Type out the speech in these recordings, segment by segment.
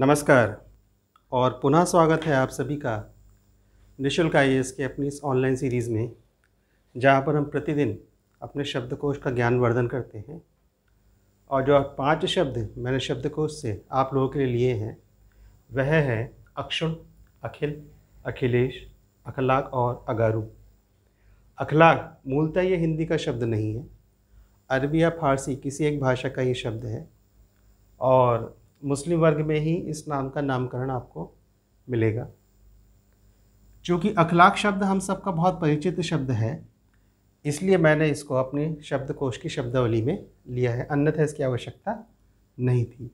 नमस्कार और पुनः स्वागत है आप सभी का निशुल्क आई के अपनी इस ऑनलाइन सीरीज़ में जहाँ पर हम प्रतिदिन अपने शब्दकोश का ज्ञानवर्धन करते हैं और जो पांच शब्द मैंने शब्दकोश से आप लोगों के लिए लिए हैं वह है अक्षुण अखिल अखिलेश अखलाक और अगारू अखलाक मूलतः ये हिंदी का शब्द नहीं है अरबी या फारसी किसी एक भाषा का ये शब्द है और मुस्लिम वर्ग में ही इस नाम का नामकरण आपको मिलेगा चूँकि अखलाक शब्द हम सबका बहुत परिचित शब्द है इसलिए मैंने इसको अपने शब्दकोश की शब्दावली में लिया है अन्यथा इसकी आवश्यकता नहीं थी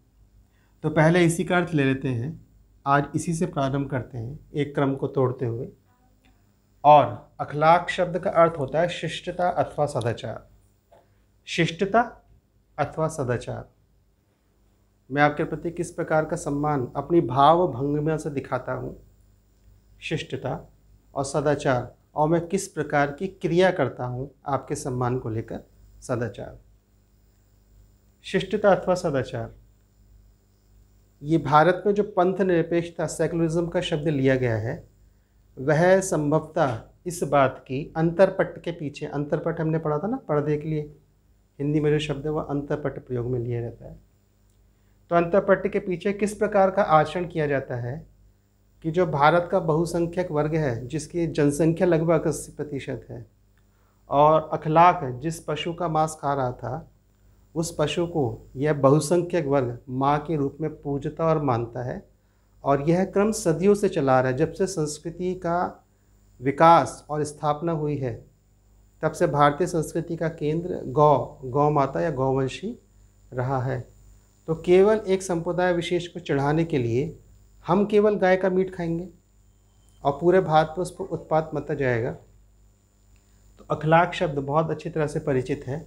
तो पहले इसी का अर्थ ले लेते हैं आज इसी से प्रारंभ करते हैं एक क्रम को तोड़ते हुए और अखलाक शब्द का अर्थ होता है शिष्टता अथवा सदाचार शिष्टता अथवा सदाचार मैं आपके प्रति किस प्रकार का सम्मान अपनी भाव भंगिमा से दिखाता हूँ शिष्टता और सदाचार और मैं किस प्रकार की क्रिया करता हूँ आपके सम्मान को लेकर सदाचार शिष्टता अथवा सदाचार ये भारत में जो पंथ निरपेक्षता सेकुलरिज्म का शब्द लिया गया है वह संभवतः इस बात की अंतरपट के पीछे अंतरपट हमने पढ़ा था ना पर्दे के लिए हिंदी में जो शब्द है वह अंतरपट प्रयोग में लिया जाता है तो पट्टी के पीछे किस प्रकार का आचरण किया जाता है कि जो भारत का बहुसंख्यक वर्ग है जिसकी जनसंख्या लगभग अस्सी प्रतिशत है और अखलाक जिस पशु का मांस खा रहा था उस पशु को यह बहुसंख्यक वर्ग माँ के रूप में पूजता और मानता है और यह क्रम सदियों से चला रहा है जब से संस्कृति का विकास और स्थापना हुई है तब से भारतीय संस्कृति का केंद्र गौ गौ माता या गौवंशी रहा है तो केवल एक संप्रदाय विशेष को चढ़ाने के लिए हम केवल गाय का मीट खाएंगे और पूरे भारत पर उस पर उत्पात मता जाएगा तो अखलाक शब्द बहुत अच्छी तरह से परिचित है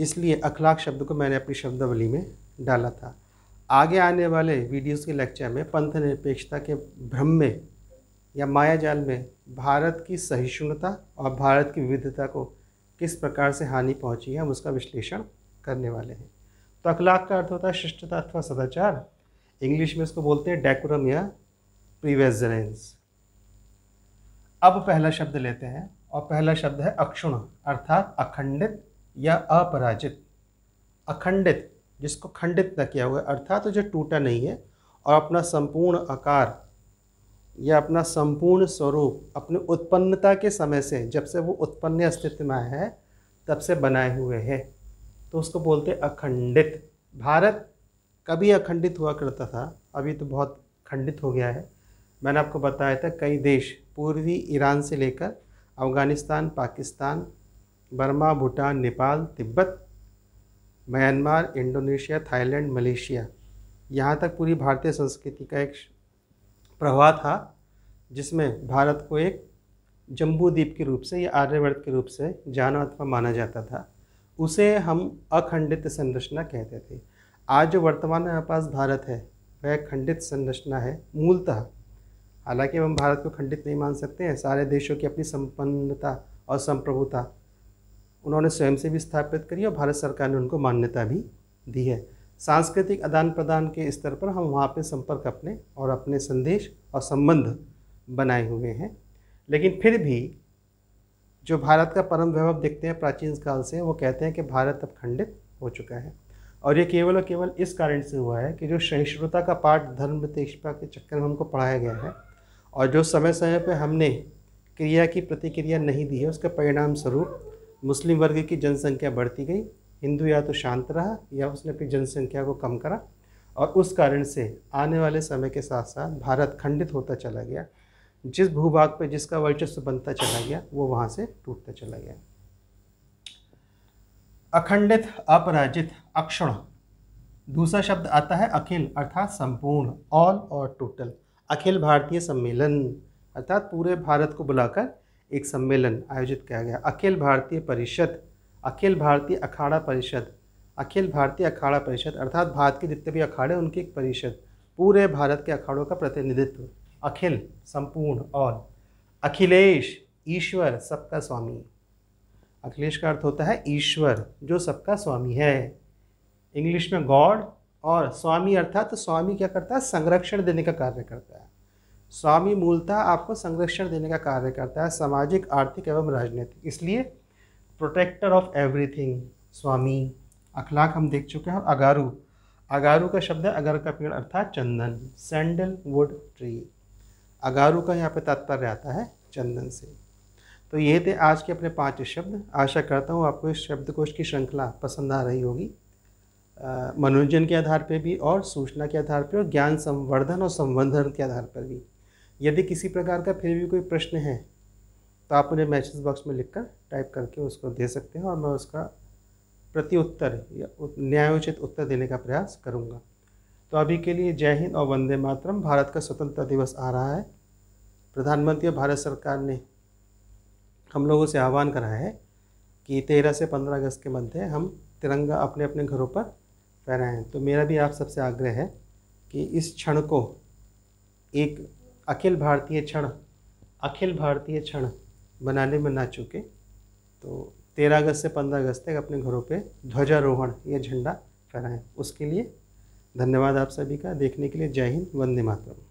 इसलिए अखलाक शब्द को मैंने अपनी शब्दावली में डाला था आगे आने वाले वीडियोस के लेक्चर में पंथ निरपेक्षता के भ्रम में या मायाजाल में भारत की सहिष्णुता और भारत की विविधता को किस प्रकार से हानि पहुंची है हम उसका विश्लेषण करने वाले हैं तो अखलाक का अर्थ होता है शिष्टता अथवा सदाचार इंग्लिश में इसको बोलते हैं डेकोरम या प्रिवेजरेंस अब पहला शब्द लेते हैं और पहला शब्द है अक्षुण अर्थात अखंडित या अपराजित अखंडित जिसको खंडित न किया हुआ अर्थात तो जो टूटा नहीं है और अपना संपूर्ण आकार या अपना संपूर्ण स्वरूप अपने उत्पन्नता के समय से जब से वो उत्पन्न अस्तित्व में आया है तब से बनाए हुए है तो उसको बोलते अखंडित भारत कभी अखंडित हुआ करता था अभी तो बहुत खंडित हो गया है मैंने आपको बताया था कई देश पूर्वी ईरान से लेकर Afghanistan Pakistan Burma Bhutan Nepal Tibet Myanmar Indonesia Thailand Malaysia यहाँ तक पूरी भारतीय संस्कृति का एक प्रवाह था जिसमें भारत को एक जम्बू द्वीप के रूप से या आर्यवर्त के रूप से जाना अथवा माना जाता था उसे हम अखंडित संरचना कहते थे आज जो वर्तमान हमारे पास भारत है वह खंडित संरचना है मूलतः हालांकि हम भारत को खंडित नहीं मान सकते हैं सारे देशों की अपनी संपन्नता और संप्रभुता उन्होंने स्वयं से भी स्थापित करी और भारत सरकार ने उनको मान्यता भी दी है सांस्कृतिक आदान प्रदान के स्तर पर हम वहाँ पे संपर्क अपने और अपने संदेश और संबंध बनाए हुए हैं लेकिन फिर भी जो भारत का परम वैभव देखते हैं प्राचीन काल से वो कहते हैं कि भारत अब खंडित हो चुका है और ये केवल और केवल इस कारण से हुआ है कि जो सहिष्णुता का पाठ धर्म निरपेक्षता के चक्कर में हमको पढ़ाया गया है और जो समय समय पर हमने क्रिया की प्रतिक्रिया नहीं दी है उसका परिणाम स्वरूप मुस्लिम वर्ग की जनसंख्या बढ़ती गई हिंदू या तो शांत रहा या उसने अपनी जनसंख्या को कम करा और उस कारण से आने वाले समय के साथ साथ भारत खंडित होता चला गया जिस भूभाग पर जिसका वर्चस्व बनता चला गया वो वहाँ से टूटता चला गया अखंडित अपराजित अक्षुण दूसरा शब्द आता है अखिल अर्थात संपूर्ण ऑल और टोटल अखिल भारतीय सम्मेलन अर्थात पूरे भारत को बुलाकर एक सम्मेलन आयोजित किया गया अखिल भारतीय परिषद अखिल भारतीय अखाड़ा परिषद अखिल भारतीय अखाड़ा परिषद अर्थात भारत के जितने भी अखाड़े उनकी एक परिषद पूरे भारत के अखाड़ों का प्रतिनिधित्व अखिल संपूर्ण और अखिलेश ईश्वर सबका स्वामी अखिलेश का अर्थ होता है ईश्वर जो सबका स्वामी है इंग्लिश में गॉड और स्वामी अर्थात तो स्वामी क्या करता है संरक्षण देने का कार्य करता है स्वामी मूलतः आपको संरक्षण देने का कार्य करता है सामाजिक आर्थिक एवं राजनीतिक इसलिए प्रोटेक्टर ऑफ एवरीथिंग स्वामी अखलाक हम देख चुके हैं और अगारू अगारू का शब्द है अगर का पेड़ अर्थात चंदन सैंडल वुड ट्री अगारू का यहाँ पे तात्पर्य आता है चंदन से तो ये थे आज के अपने पांच शब्द आशा करता हूँ आपको इस शब्दकोश की श्रृंखला पसंद आ रही होगी मनोरंजन के आधार पर भी और सूचना के आधार पर और ज्ञान संवर्धन और संवर्धन के आधार पर भी यदि किसी प्रकार का फिर भी कोई प्रश्न है तो आप मुझे मैसेज बॉक्स में लिखकर टाइप करके उसको दे सकते हैं और मैं उसका प्रत्युत्तर या न्यायोचित उत्तर देने का प्रयास करूँगा तो अभी के लिए जय हिंद और वंदे मातरम भारत का स्वतंत्रता दिवस आ रहा है प्रधानमंत्री और भारत सरकार ने हम लोगों से आह्वान करा है कि तेरह से पंद्रह अगस्त के मध्य हम तिरंगा अपने अपने घरों पर फहराएँ तो मेरा भी आप सबसे आग्रह है कि इस क्षण को एक अखिल भारतीय क्षण अखिल भारतीय क्षण बनाने में ना चुके तो तेरह अगस्त से पंद्रह अगस्त तक अपने घरों पे ध्वजारोहण या झंडा फहराएं उसके लिए धन्यवाद आप सभी का देखने के लिए जय हिंद वंदे मातरम